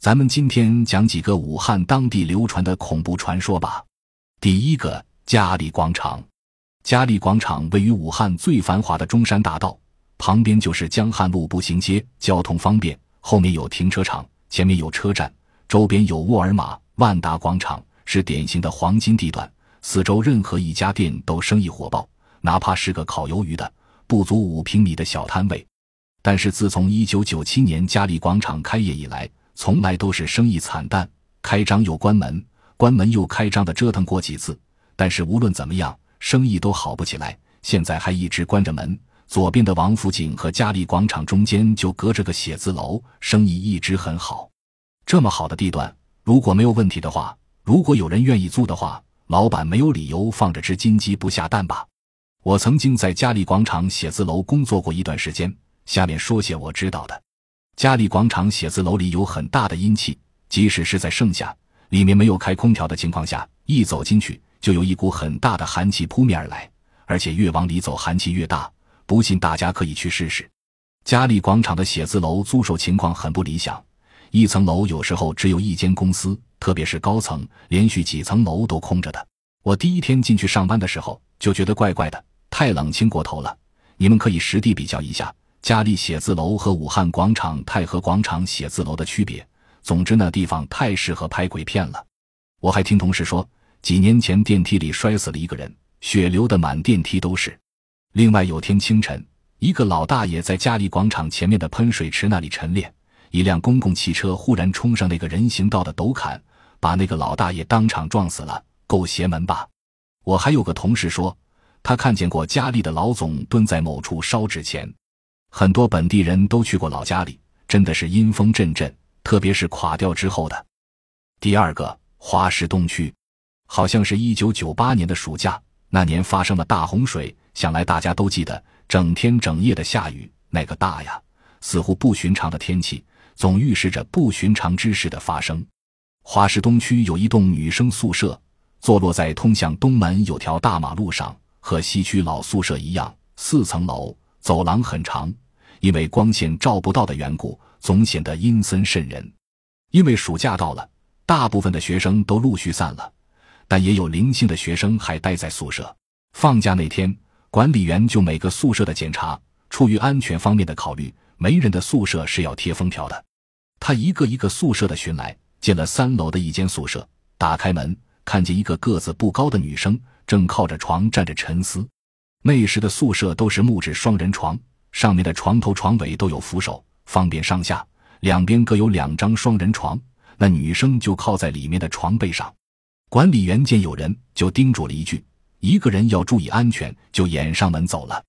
咱们今天讲几个武汉当地流传的恐怖传说吧。第一个，嘉里广场。嘉里广场位于武汉最繁华的中山大道，旁边就是江汉路步行街，交通方便，后面有停车场，前面有车站，周边有沃尔玛、万达广场，是典型的黄金地段。四周任何一家店都生意火爆，哪怕是个烤鱿鱼的不足五平米的小摊位。但是自从1997年嘉里广场开业以来，从来都是生意惨淡，开张又关门，关门又开张的折腾过几次。但是无论怎么样，生意都好不起来。现在还一直关着门。左边的王府井和嘉丽广场中间就隔着个写字楼，生意一直很好。这么好的地段，如果没有问题的话，如果有人愿意租的话，老板没有理由放着只金鸡不下蛋吧？我曾经在嘉丽广场写字楼工作过一段时间，下面说些我知道的。嘉利广场写字楼里有很大的阴气，即使是在盛夏，里面没有开空调的情况下，一走进去就有一股很大的寒气扑面而来，而且越往里走寒气越大。不信，大家可以去试试。嘉利广场的写字楼租售情况很不理想，一层楼有时候只有一间公司，特别是高层，连续几层楼都空着的。我第一天进去上班的时候就觉得怪怪的，太冷清过头了。你们可以实地比较一下。嘉利写字楼和武汉广场、泰和广场写字楼的区别。总之，那地方太适合拍鬼片了。我还听同事说，几年前电梯里摔死了一个人，血流的满电梯都是。另外，有天清晨，一个老大爷在嘉利广场前面的喷水池那里晨练，一辆公共汽车忽然冲上那个人行道的陡坎，把那个老大爷当场撞死了，够邪门吧？我还有个同事说，他看见过嘉利的老总蹲在某处烧纸钱。很多本地人都去过老家里，真的是阴风阵阵，特别是垮掉之后的。第二个华石东区，好像是一九九八年的暑假，那年发生了大洪水，想来大家都记得，整天整夜的下雨，那个大呀！似乎不寻常的天气，总预示着不寻常之事的发生。华石东区有一栋女生宿舍，坐落在通向东门有条大马路上，和西区老宿舍一样，四层楼。走廊很长，因为光线照不到的缘故，总显得阴森渗人。因为暑假到了，大部分的学生都陆续散了，但也有零星的学生还待在宿舍。放假那天，管理员就每个宿舍的检查。出于安全方面的考虑，没人的宿舍是要贴封条的。他一个一个宿舍的寻来，进了三楼的一间宿舍，打开门，看见一个个子不高的女生正靠着床站着沉思。那时的宿舍都是木质双人床，上面的床头床尾都有扶手，方便上下。两边各有两张双人床，那女生就靠在里面的床背上。管理员见有人，就叮嘱了一句：“一个人要注意安全。”就掩上门走了。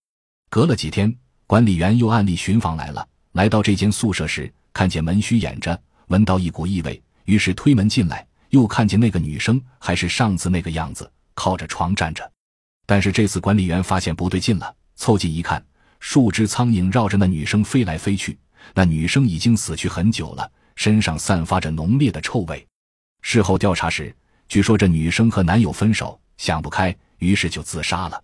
隔了几天，管理员又暗里巡房来了。来到这间宿舍时，看见门虚掩着，闻到一股异味，于是推门进来，又看见那个女生还是上次那个样子，靠着床站着。但是这次管理员发现不对劲了，凑近一看，数只苍蝇绕着那女生飞来飞去。那女生已经死去很久了，身上散发着浓烈的臭味。事后调查时，据说这女生和男友分手，想不开，于是就自杀了。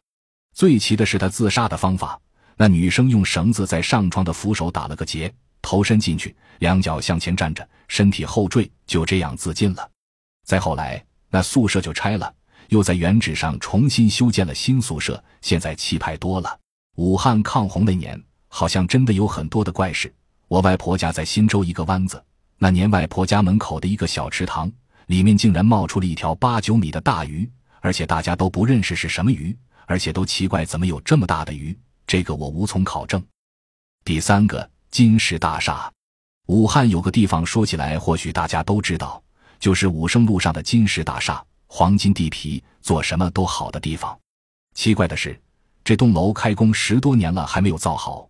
最奇的是她自杀的方法，那女生用绳子在上床的扶手打了个结，头伸进去，两脚向前站着，身体后坠，就这样自尽了。再后来，那宿舍就拆了。又在原址上重新修建了新宿舍，现在气派多了。武汉抗洪那年，好像真的有很多的怪事。我外婆家在新洲一个湾子，那年外婆家门口的一个小池塘里面，竟然冒出了一条八九米的大鱼，而且大家都不认识是什么鱼，而且都奇怪怎么有这么大的鱼。这个我无从考证。第三个，金石大厦。武汉有个地方，说起来或许大家都知道，就是武胜路上的金石大厦。黄金地皮，做什么都好的地方。奇怪的是，这栋楼开工十多年了，还没有造好。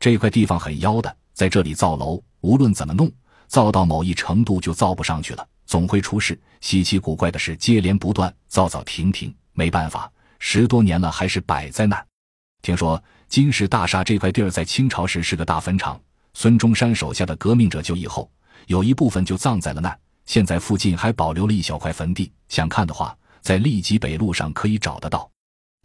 这块地方很妖的，在这里造楼，无论怎么弄，造到某一程度就造不上去了，总会出事。稀奇古怪的事接连不断，造造停停，没办法，十多年了还是摆在那儿。听说金石大厦这块地儿在清朝时是个大坟场，孙中山手下的革命者就义后，有一部分就葬在了那儿。现在附近还保留了一小块坟地，想看的话，在利济北路上可以找得到。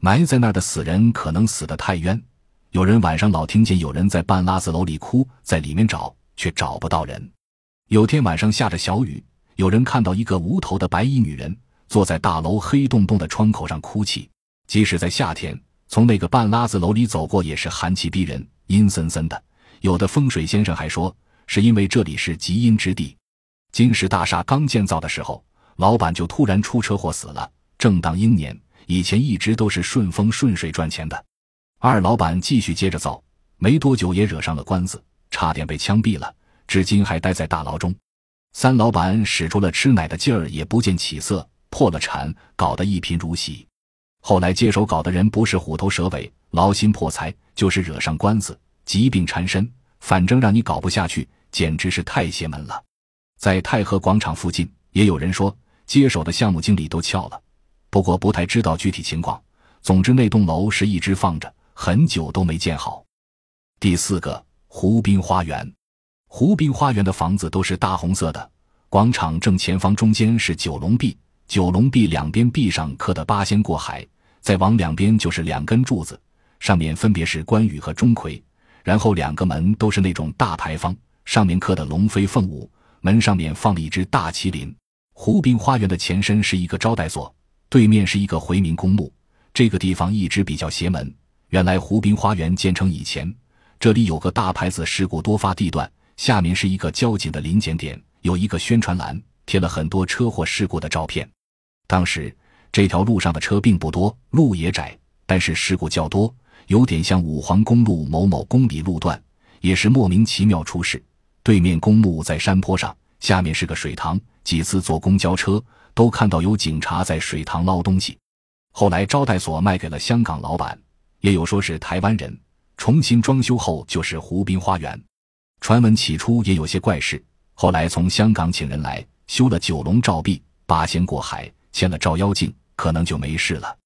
埋在那儿的死人可能死得太冤，有人晚上老听见有人在半拉子楼里哭，在里面找却找不到人。有天晚上下着小雨，有人看到一个无头的白衣女人坐在大楼黑洞洞的窗口上哭泣。即使在夏天，从那个半拉子楼里走过也是寒气逼人、阴森森的。有的风水先生还说，是因为这里是极阴之地。金石大厦刚建造的时候，老板就突然出车祸死了。正当英年，以前一直都是顺风顺水赚钱的。二老板继续接着造，没多久也惹上了官司，差点被枪毙了，至今还待在大牢中。三老板使出了吃奶的劲儿，也不见起色，破了产，搞得一贫如洗。后来接手搞的人不是虎头蛇尾、劳心破财，就是惹上官司、疾病缠身，反正让你搞不下去，简直是太邪门了。在泰和广场附近，也有人说接手的项目经理都翘了，不过不太知道具体情况。总之，那栋楼是一直放着，很久都没建好。第四个湖滨花园，湖滨花园的房子都是大红色的。广场正前方中间是九龙壁，九龙壁两边壁上刻的八仙过海，再往两边就是两根柱子，上面分别是关羽和钟馗。然后两个门都是那种大牌坊，上面刻的龙飞凤舞。门上面放了一只大麒麟。湖滨花园的前身是一个招待所，对面是一个回民公墓。这个地方一直比较邪门。原来湖滨花园建成以前，这里有个大牌子“事故多发地段”，下面是一个交警的临检点，有一个宣传栏，贴了很多车祸事故的照片。当时这条路上的车并不多，路也窄，但是事故较多，有点像武黄公路某某公里路段，也是莫名其妙出事。对面公墓在山坡上，下面是个水塘。几次坐公交车都看到有警察在水塘捞东西。后来招待所卖给了香港老板，也有说是台湾人。重新装修后就是湖滨花园。传闻起初也有些怪事，后来从香港请人来修了九龙照壁、八仙过海、签了照妖镜，可能就没事了。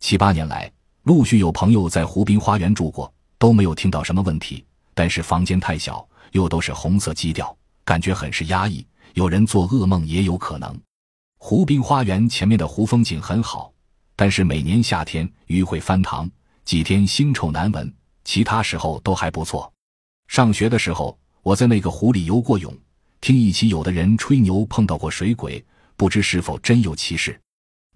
七八年来，陆续有朋友在湖滨花园住过，都没有听到什么问题，但是房间太小。又都是红色基调，感觉很是压抑。有人做噩梦也有可能。湖滨花园前面的湖风景很好，但是每年夏天鱼会翻塘，几天腥臭难闻。其他时候都还不错。上学的时候，我在那个湖里游过泳。听一起有的人吹牛碰到过水鬼，不知是否真有其事。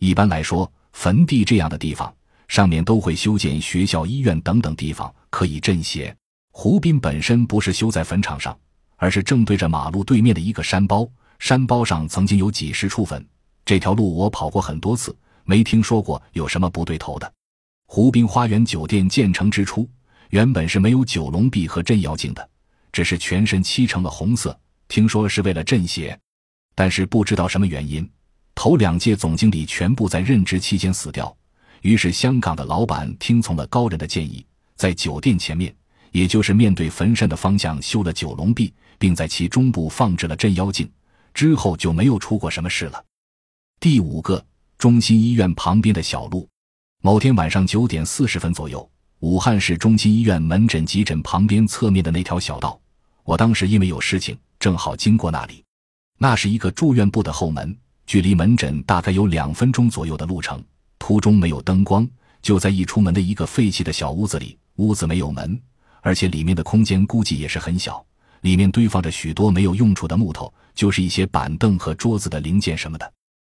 一般来说，坟地这样的地方上面都会修建学校、医院等等地方，可以镇邪。湖滨本身不是修在坟场上，而是正对着马路对面的一个山包。山包上曾经有几十处坟。这条路我跑过很多次，没听说过有什么不对头的。湖滨花园酒店建成之初，原本是没有九龙壁和镇妖镜的，只是全身漆成了红色。听说是为了镇邪，但是不知道什么原因，头两届总经理全部在任职期间死掉。于是香港的老板听从了高人的建议，在酒店前面。也就是面对坟山的方向修了九龙壁，并在其中部放置了镇妖镜，之后就没有出过什么事了。第五个，中心医院旁边的小路。某天晚上九点四十分左右，武汉市中心医院门诊急诊旁边侧面的那条小道，我当时因为有事情正好经过那里。那是一个住院部的后门，距离门诊大概有两分钟左右的路程，途中没有灯光。就在一出门的一个废弃的小屋子里，屋子没有门。而且里面的空间估计也是很小，里面堆放着许多没有用处的木头，就是一些板凳和桌子的零件什么的。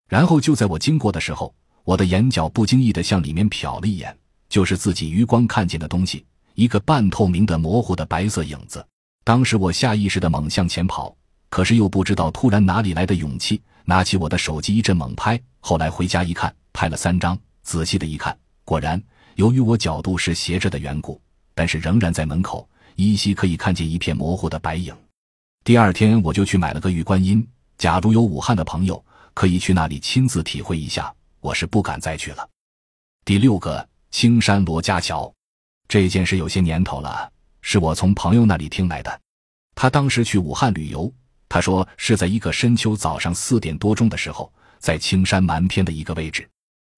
然后就在我经过的时候，我的眼角不经意地向里面瞟了一眼，就是自己余光看见的东西，一个半透明的模糊的白色影子。当时我下意识地猛向前跑，可是又不知道突然哪里来的勇气，拿起我的手机一阵猛拍。后来回家一看，拍了三张，仔细的一看，果然由于我角度是斜着的缘故。但是仍然在门口，依稀可以看见一片模糊的白影。第二天我就去买了个玉观音。假如有武汉的朋友可以去那里亲自体会一下，我是不敢再去了。第六个，青山罗家桥，这件事有些年头了，是我从朋友那里听来的。他当时去武汉旅游，他说是在一个深秋早上四点多钟的时候，在青山南偏的一个位置，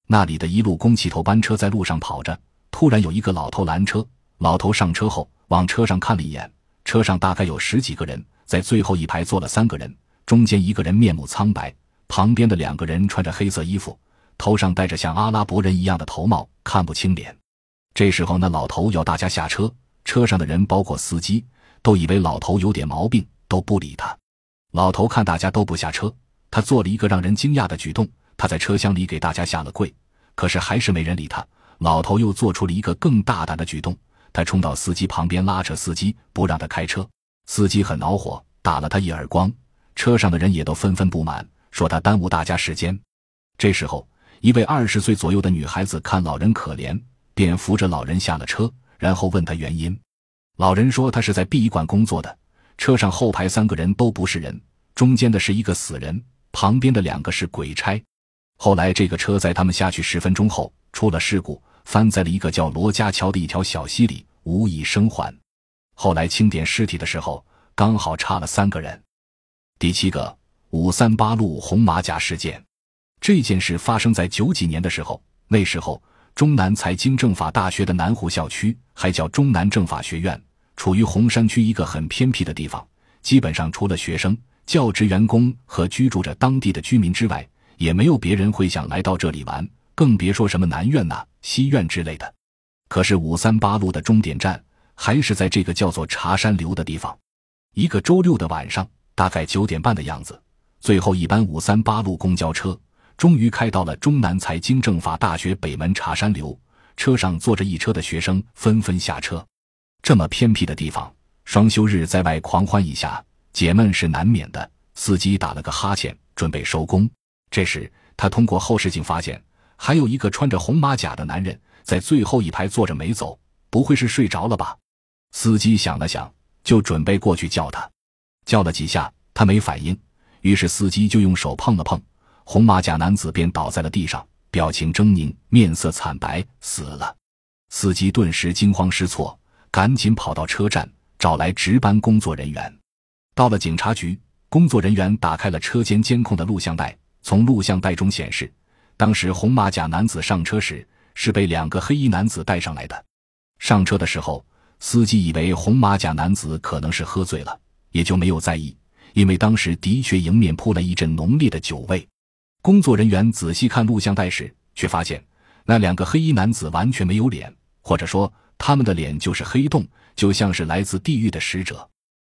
那里的一路公汽头班车在路上跑着，突然有一个老头拦车。老头上车后，往车上看了一眼，车上大概有十几个人，在最后一排坐了三个人，中间一个人面目苍白，旁边的两个人穿着黑色衣服，头上戴着像阿拉伯人一样的头帽，看不清脸。这时候，那老头要大家下车，车上的人包括司机都以为老头有点毛病，都不理他。老头看大家都不下车，他做了一个让人惊讶的举动，他在车厢里给大家下了跪，可是还是没人理他。老头又做出了一个更大胆的举动。他冲到司机旁边，拉扯司机，不让他开车。司机很恼火，打了他一耳光。车上的人也都纷纷不满，说他耽误大家时间。这时候，一位二十岁左右的女孩子看老人可怜，便扶着老人下了车，然后问他原因。老人说，他是在殡仪馆工作的。车上后排三个人都不是人，中间的是一个死人，旁边的两个是鬼差。后来，这个车在他们下去十分钟后出了事故，翻在了一个叫罗家桥的一条小溪里。无以生还。后来清点尸体的时候，刚好差了三个人。第七个五三八路红马甲事件，这件事发生在九几年的时候。那时候，中南财经政法大学的南湖校区还叫中南政法学院，处于洪山区一个很偏僻的地方。基本上，除了学生、教职员工和居住着当地的居民之外，也没有别人会想来到这里玩，更别说什么南院呐、西院之类的。可是五三八路的终点站还是在这个叫做茶山流的地方。一个周六的晚上，大概九点半的样子，最后一班五三八路公交车终于开到了中南财经政法大学北门茶山流。车上坐着一车的学生，纷纷下车。这么偏僻的地方，双休日在外狂欢一下解闷是难免的。司机打了个哈欠，准备收工。这时，他通过后视镜发现，还有一个穿着红马甲的男人。在最后一排坐着没走，不会是睡着了吧？司机想了想，就准备过去叫他。叫了几下，他没反应，于是司机就用手碰了碰红马甲男子，便倒在了地上，表情狰狞，面色惨白，死了。司机顿时惊慌失措，赶紧跑到车站找来值班工作人员。到了警察局，工作人员打开了车间监控的录像带，从录像带中显示，当时红马甲男子上车时。是被两个黑衣男子带上来的。上车的时候，司机以为红马甲男子可能是喝醉了，也就没有在意。因为当时的确迎面扑来一阵浓烈的酒味。工作人员仔细看录像带时，却发现那两个黑衣男子完全没有脸，或者说他们的脸就是黑洞，就像是来自地狱的使者。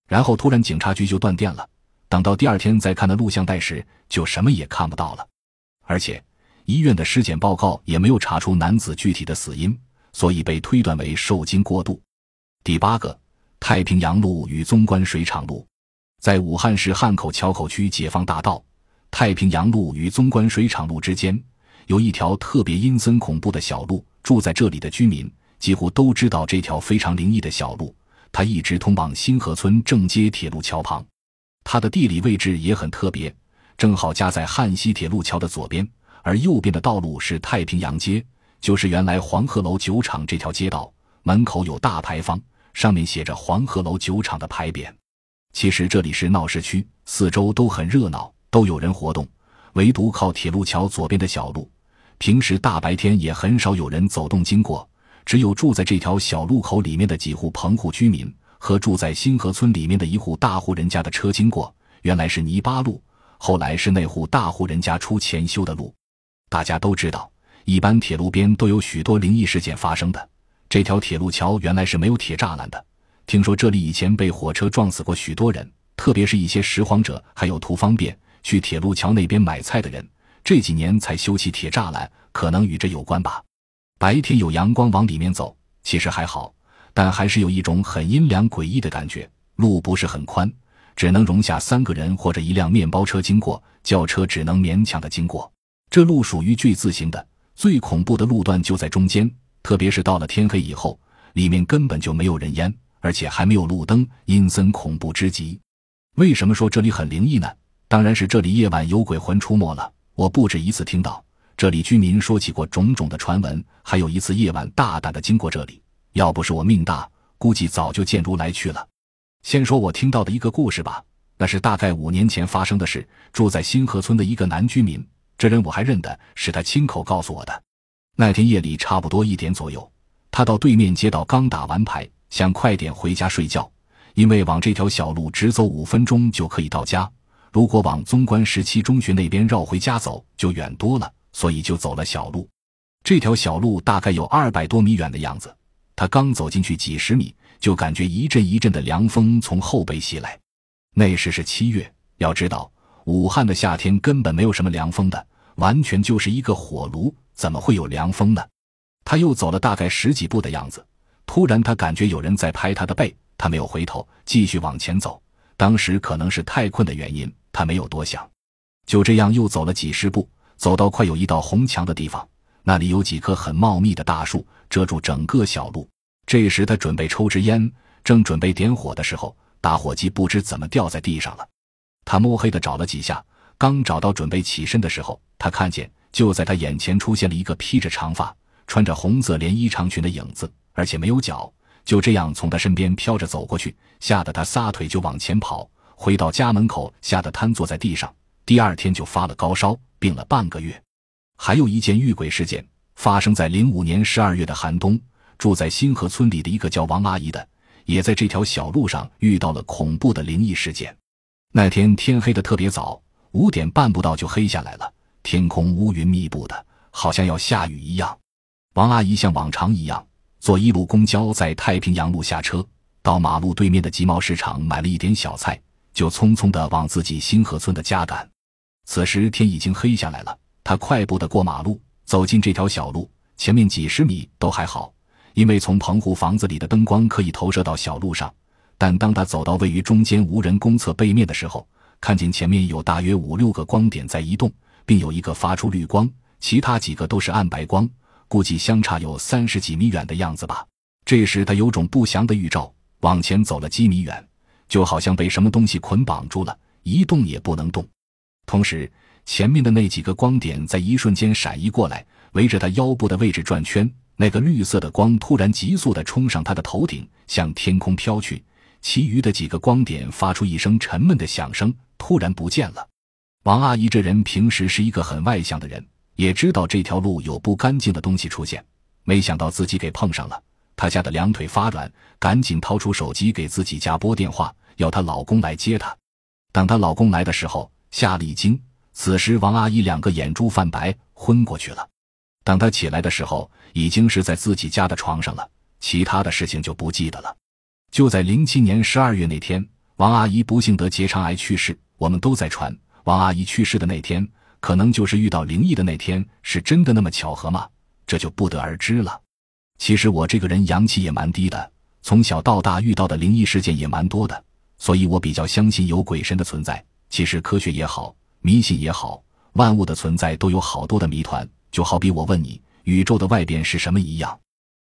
然后突然警察局就断电了。等到第二天再看那录像带时，就什么也看不到了，而且。医院的尸检报告也没有查出男子具体的死因，所以被推断为受惊过度。第八个，太平洋路与宗关水厂路，在武汉市汉口硚口区解放大道，太平洋路与宗关水厂路之间有一条特别阴森恐怖的小路。住在这里的居民几乎都知道这条非常灵异的小路。它一直通往新河村正街铁路桥旁，它的地理位置也很特别，正好夹在汉西铁路桥的左边。而右边的道路是太平洋街，就是原来黄鹤楼酒厂这条街道，门口有大牌坊，上面写着黄鹤楼酒厂的牌匾。其实这里是闹市区，四周都很热闹，都有人活动。唯独靠铁路桥左边的小路，平时大白天也很少有人走动经过，只有住在这条小路口里面的几户棚户居民和住在新河村里面的一户大户人家的车经过。原来是泥巴路，后来是那户大户人家出钱修的路。大家都知道，一般铁路边都有许多灵异事件发生的。这条铁路桥原来是没有铁栅栏的，听说这里以前被火车撞死过许多人，特别是一些拾荒者，还有图方便去铁路桥那边买菜的人。这几年才修起铁栅栏，可能与这有关吧。白天有阳光往里面走，其实还好，但还是有一种很阴凉诡异的感觉。路不是很宽，只能容下三个人或者一辆面包车经过，轿车只能勉强的经过。这路属于巨字形的，最恐怖的路段就在中间，特别是到了天黑以后，里面根本就没有人烟，而且还没有路灯，阴森恐怖之极。为什么说这里很灵异呢？当然是这里夜晚有鬼魂出没了。我不止一次听到这里居民说起过种种的传闻，还有一次夜晚大胆的经过这里，要不是我命大，估计早就见如来去了。先说我听到的一个故事吧，那是大概五年前发生的事，住在新河村的一个男居民。这人我还认得，是他亲口告诉我的。那天夜里差不多一点左右，他到对面街道刚打完牌，想快点回家睡觉，因为往这条小路直走五分钟就可以到家，如果往宗关十七中学那边绕回家走就远多了，所以就走了小路。这条小路大概有二百多米远的样子，他刚走进去几十米，就感觉一阵一阵的凉风从后背袭来。那时是七月，要知道。武汉的夏天根本没有什么凉风的，完全就是一个火炉，怎么会有凉风呢？他又走了大概十几步的样子，突然他感觉有人在拍他的背，他没有回头，继续往前走。当时可能是太困的原因，他没有多想，就这样又走了几十步，走到快有一道红墙的地方，那里有几棵很茂密的大树遮住整个小路。这时他准备抽支烟，正准备点火的时候，打火机不知怎么掉在地上了。他摸黑的找了几下，刚找到准备起身的时候，他看见就在他眼前出现了一个披着长发、穿着红色连衣长裙的影子，而且没有脚，就这样从他身边飘着走过去，吓得他撒腿就往前跑，回到家门口吓得瘫坐在地上。第二天就发了高烧，病了半个月。还有一件遇鬼事件发生在零五年十二月的寒冬，住在新河村里的一个叫王阿姨的，也在这条小路上遇到了恐怖的灵异事件。那天天黑的特别早，五点半不到就黑下来了，天空乌云密布的，好像要下雨一样。王阿姨像往常一样，坐一路公交在太平洋路下车，到马路对面的集贸市场买了一点小菜，就匆匆的往自己新河村的家赶。此时天已经黑下来了，她快步的过马路，走进这条小路，前面几十米都还好，因为从棚户房子里的灯光可以投射到小路上。但当他走到位于中间无人公厕背面的时候，看见前面有大约五六个光点在移动，并有一个发出绿光，其他几个都是暗白光，估计相差有三十几米远的样子吧。这时他有种不祥的预兆，往前走了几米远，就好像被什么东西捆绑住了，一动也不能动。同时，前面的那几个光点在一瞬间闪移过来，围着他腰部的位置转圈。那个绿色的光突然急速地冲上他的头顶，向天空飘去。其余的几个光点发出一声沉闷的响声，突然不见了。王阿姨这人平时是一个很外向的人，也知道这条路有不干净的东西出现，没想到自己给碰上了。她吓得两腿发软，赶紧掏出手机给自己家拨电话，要她老公来接她。等她老公来的时候，吓了一惊。此时王阿姨两个眼珠泛白，昏过去了。等她起来的时候，已经是在自己家的床上了，其他的事情就不记得了。就在零七年十二月那天，王阿姨不幸得结肠癌去世。我们都在传，王阿姨去世的那天，可能就是遇到灵异的那天，是真的那么巧合吗？这就不得而知了。其实我这个人阳气也蛮低的，从小到大遇到的灵异事件也蛮多的，所以我比较相信有鬼神的存在。其实科学也好，迷信也好，万物的存在都有好多的谜团，就好比我问你，宇宙的外边是什么一样。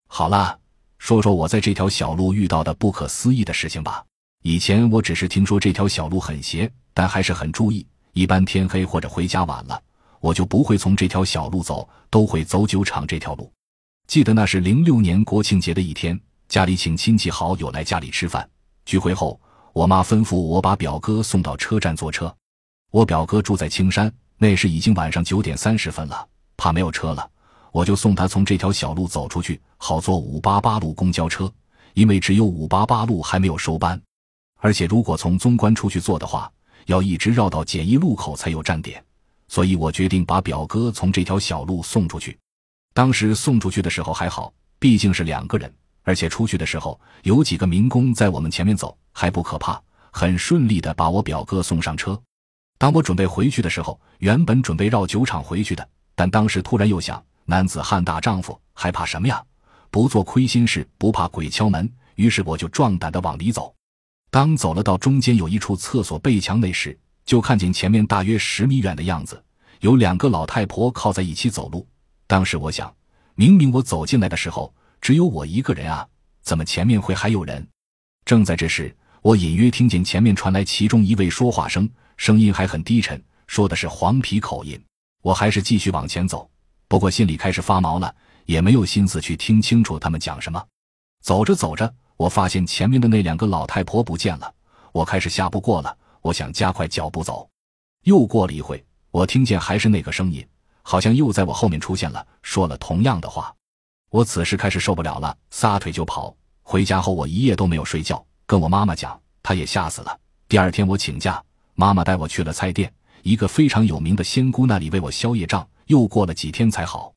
好了。说说我在这条小路遇到的不可思议的事情吧。以前我只是听说这条小路很邪，但还是很注意。一般天黑或者回家晚了，我就不会从这条小路走，都会走酒厂这条路。记得那是零六年国庆节的一天，家里请亲戚好友来家里吃饭聚会后，我妈吩咐我把表哥送到车站坐车。我表哥住在青山，那时已经晚上九点三十分了，怕没有车了。我就送他从这条小路走出去，好坐五八八路公交车，因为只有五八八路还没有收班。而且如果从宗关出去坐的话，要一直绕到简易路口才有站点，所以我决定把表哥从这条小路送出去。当时送出去的时候还好，毕竟是两个人，而且出去的时候有几个民工在我们前面走，还不可怕，很顺利地把我表哥送上车。当我准备回去的时候，原本准备绕酒厂回去的，但当时突然又想。男子汉大丈夫还怕什么呀？不做亏心事，不怕鬼敲门。于是我就壮胆的往里走。当走了到中间有一处厕所背墙内时，就看见前面大约十米远的样子，有两个老太婆靠在一起走路。当时我想，明明我走进来的时候只有我一个人啊，怎么前面会还有人？正在这时，我隐约听见前面传来其中一位说话声，声音还很低沉，说的是黄皮口音。我还是继续往前走。不过心里开始发毛了，也没有心思去听清楚他们讲什么。走着走着，我发现前面的那两个老太婆不见了，我开始吓不过了。我想加快脚步走。又过了一会，我听见还是那个声音，好像又在我后面出现了，说了同样的话。我此时开始受不了了，撒腿就跑。回家后，我一夜都没有睡觉，跟我妈妈讲，她也吓死了。第二天，我请假，妈妈带我去了菜店，一个非常有名的仙姑那里为我消夜账。又过了几天才好。